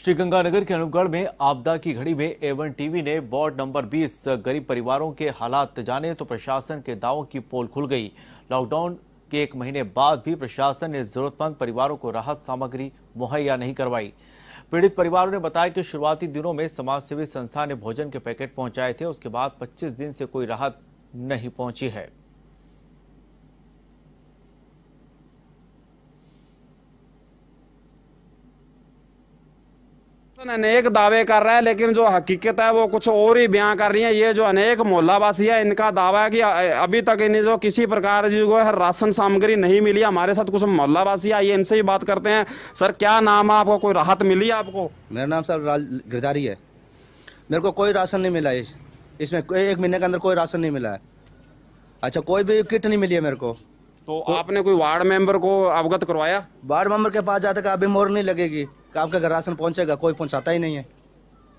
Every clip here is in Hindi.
श्रीगंगानगर के अनुपगढ़ में आपदा की घड़ी में एवन टीवी ने वार्ड नंबर 20 गरीब परिवारों के हालात जाने तो प्रशासन के दावों की पोल खुल गई लॉकडाउन के एक महीने बाद भी प्रशासन ने जरूरतमंद परिवारों को राहत सामग्री मुहैया नहीं करवाई पीड़ित परिवारों ने बताया कि शुरुआती दिनों में समाज सेवी संस्था ने भोजन के पैकेट पहुंचाए थे उसके बाद 25 दिन से कोई राहत नहीं पहुंची है तो अनेक दावे कर रहा है लेकिन जो हकीकत है वो कुछ और ही बयां कर रही है ये जो अनेक मोहल्लावासी है इनका दावा है कि अभी तक इन्हें जो किसी प्रकार की जो है राशन सामग्री नहीं मिली हमारे साथ कुछ मोहल्लावासी आई इनसे ही बात करते हैं सर क्या नाम है आपको कोई राहत मिली आपको मेरा नाम सर गिरधारी है मेरे को कोई राशन नहीं मिला इसमें एक महीने के अंदर कोई राशन नहीं मिला है अच्छा कोई भी किट नहीं मिली है मेरे को तो आपने कोई वार्ड मेंबर को अवगत करवाया वार्ड मेंबर के पास जाते अभी मोर नहीं लगेगी कि आपका घर राशन पहुंचेगा कोई पहुँचाता ही नहीं है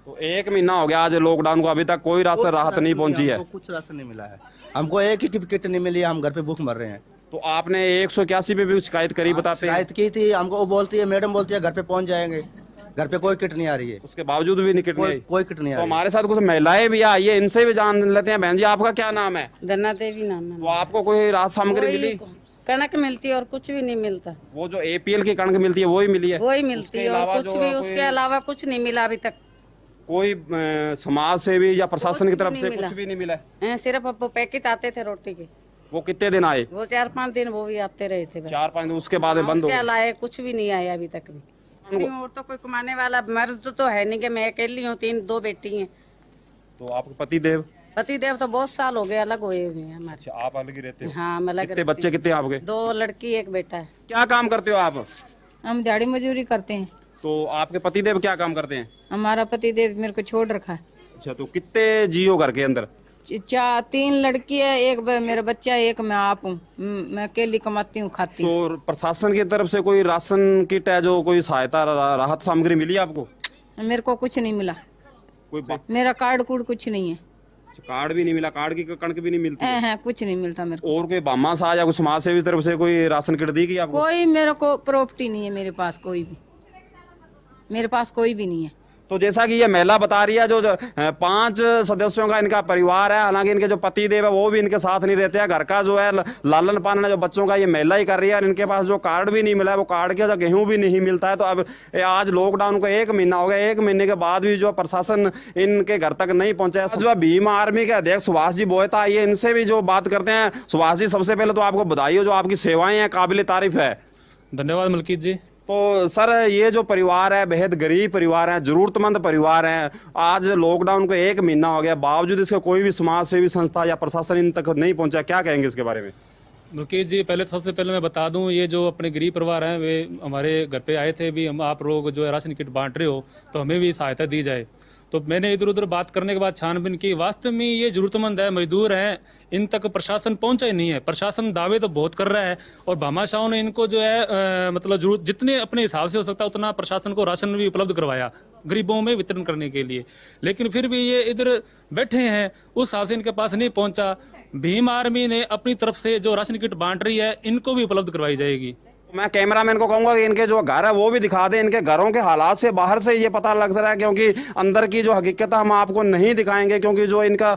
तो एक महीना हो गया आज लॉकडाउन को अभी तक कोई राशन राहत नहीं पहुंची है कुछ राशन नहीं मिला है हमको एक ही किट नहीं मिली हम घर पे भूख मर रहे हैं तो आपने एक सौ इक्यासी पे भी शिकायत करी हाँ, बताते शिकायत की थी हमको वो बोलती है मैडम बोलती है घर पे पहुंच जाएंगे घर पे कोई किट नहीं आ रही है उसके बावजूद भी नहीं कोई, कोई किट नहीं आ तो रही तो हमारे साथ कुछ महिलाएं भी आई है इनसे भी जान लेते हैं बहन जी आपका क्या नाम है गन्ना देवी नाम है तो आपको कोई राहत सामग्री मिली कणक मिलती है और कुछ भी नहीं मिलता वो जो एपीएल की कणक मिलती है वो ही मिली है वो ही मिलती है और कुछ भी उसके अलावा कुछ नहीं मिला अभी तक कोई समाज से भी या प्रशासन की तरफ से कुछ भी नहीं मिला है सिर्फ अब पैकेट आते थे रोटी के वो कितने दिन आए वो चार पाँच दिन वो भी आते रहे थे चार पाँच दिन उसके बाद हाँ, बंद हो कुछ भी नहीं आया अभी तक भी और तो कोई कमाने वाला मर्द तो है नहीं कि मैं अकेली हूँ तीन दो बेटी हैं तो आपके पति देव पतिदेव तो बहुत साल हो गए अलग हुए हुए हैं अच्छा आप अलग ही रहते हो हाँ अलग कितने बच्चे कितने आपके दो लड़की एक बेटा है क्या काम करते हो आप हम दाड़ी मजूरी करते हैं तो आपके पतिदेव क्या काम करते हैं हमारा पतिदेव मेरे को छोड़ रखा है अच्छा तो कितने जियो घर के अंदर चार तीन लड़की है एक मेरा बच्चा है, एक मैं आप हूँ मैं अकेली कमाती हूँ खाती तो हूँ तो प्रशासन की तरफ से कोई राशन किट है जो कोई सहायता राहत सामग्री मिली आपको मेरे को कुछ नहीं मिला कोई मेरा कार्ड कूड कुछ नहीं है कार्ड भी नहीं मिला कार्ड की कणक भी नहीं मिलती है, है, कुछ नहीं मिलता मेरे को और कोई बामा सा या कोई समाज सेवी तरफ से कोई राशन किट दी गई आपको कोई मेरे को प्रॉपर्टी नहीं है मेरे पास कोई भी मेरे पास कोई भी नहीं है तो जैसा कि ये महिला बता रही है जो, जो पांच सदस्यों का इनका परिवार है हालांकि इनके जो पति देव है वो भी इनके साथ नहीं रहते हैं घर का जो है लालन पालन जो बच्चों का ये महिला ही कर रही है और इनके पास जो कार्ड भी नहीं मिला है वो कार्ड के जो गेहूँ भी नहीं मिलता है तो अब आज लॉकडाउन को एक महीना हो गया एक महीने के बाद भी जो प्रशासन इनके घर तक नहीं पहुंचा है जो भीम आर्मी के अध्यक्ष सुभाष जी बोहता ये इनसे भी जो बात करते हैं सुभाष जी सबसे पहले तो आपको बधाई हो जो आपकी सेवाएं हैं काबिल तारीफ है धन्यवाद मलकीत जी तो सर ये जो परिवार है बेहद गरीब परिवार है ज़रूरतमंद परिवार हैं आज लॉकडाउन को एक महीना हो गया बावजूद इसका कोई भी समाज सेवी संस्था या प्रशासन इन तक नहीं पहुंचा क्या कहेंगे इसके बारे में मुकेश जी पहले तो सबसे पहले मैं बता दूं ये जो अपने गरीब परिवार हैं वे हमारे घर पे आए थे भी हम आप लोग जो है राशन किट बांट रहे हो तो हमें भी सहायता दी जाए तो मैंने इधर उधर बात करने के बाद छानबीन की वास्तव में ये जरूरतमंद है मजदूर हैं इन तक प्रशासन पहुंचा ही नहीं है प्रशासन दावे तो बहुत कर रहा है और भामाशाहों ने इनको जो है आ, मतलब जरूरत जितने अपने हिसाब से हो सकता है उतना प्रशासन को राशन भी उपलब्ध करवाया गरीबों में वितरण करने के लिए लेकिन फिर भी ये इधर बैठे हैं उस हिसाब से इनके पास नहीं पहुँचा भीम आर्मी ने अपनी तरफ से जो राशन किट बांट रही है इनको भी उपलब्ध करवाई जाएगी मैं कैमरा मैन को कहूंगा कि इनके जो घर है वो भी दिखा दें इनके घरों के हालात से बाहर से ये पता लग रहा है क्योंकि अंदर की जो हकीकत हम आपको नहीं दिखाएंगे क्योंकि जो इनका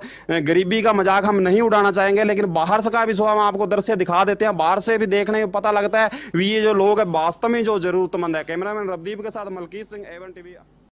गरीबी का मजाक हम नहीं उड़ाना चाहेंगे लेकिन बाहर से का भी सो हम आपको दृश्य दिखा देते हैं बाहर से भी देखने में पता लगता है ये जो लोग है वास्तव में जो जरूरतमंद है कैमरा मैन रवदीप के साथ मलकीत सिंह एवन टीवी